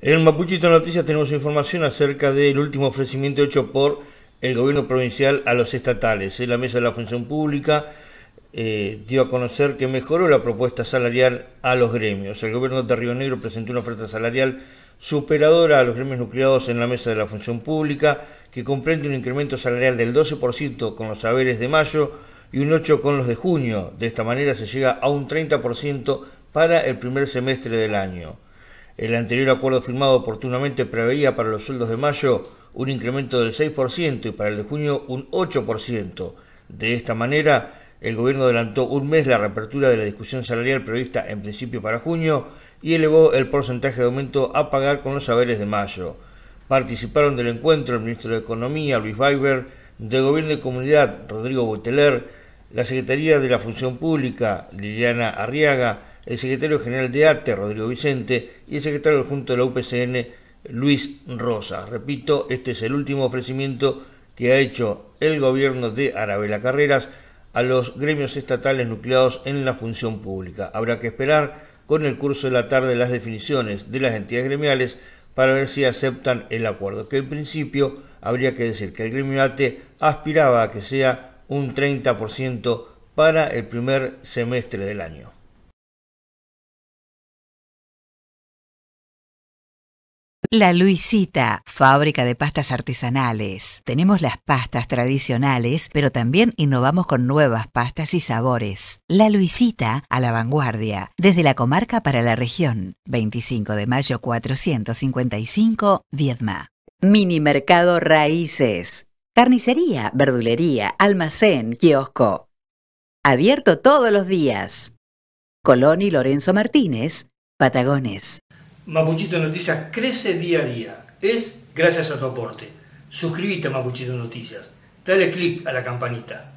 En Mapuchito Noticias tenemos información acerca del último ofrecimiento hecho por el gobierno provincial a los estatales. La Mesa de la Función Pública eh, dio a conocer que mejoró la propuesta salarial a los gremios. El gobierno de Río Negro presentó una oferta salarial superadora a los gremios nucleados en la Mesa de la Función Pública, que comprende un incremento salarial del 12% con los saberes de mayo y un 8% con los de junio. De esta manera se llega a un 30% para el primer semestre del año. El anterior acuerdo firmado oportunamente preveía para los sueldos de mayo un incremento del 6% y para el de junio un 8%. De esta manera, el gobierno adelantó un mes la reapertura de la discusión salarial prevista en principio para junio y elevó el porcentaje de aumento a pagar con los saberes de mayo. Participaron del encuentro el ministro de Economía, Luis Weiber, de Gobierno de Comunidad, Rodrigo Boteler, la Secretaría de la Función Pública, Liliana Arriaga, el secretario general de ATE, Rodrigo Vicente, y el secretario adjunto de la UPCN, Luis Rosa. Repito, este es el último ofrecimiento que ha hecho el gobierno de Arabela Carreras a los gremios estatales nucleados en la función pública. Habrá que esperar con el curso de la tarde las definiciones de las entidades gremiales para ver si aceptan el acuerdo, que en principio habría que decir que el gremio ATE aspiraba a que sea un 30% para el primer semestre del año. La Luisita, fábrica de pastas artesanales. Tenemos las pastas tradicionales, pero también innovamos con nuevas pastas y sabores. La Luisita, a la vanguardia, desde la comarca para la región. 25 de mayo 455, Viedma. Mini Mercado Raíces. Carnicería, verdulería, almacén, kiosco. Abierto todos los días. Colón y Lorenzo Martínez, Patagones. Mapuchito Noticias crece día a día. Es gracias a tu aporte. Suscríbete a Mapuchito Noticias. Dale click a la campanita.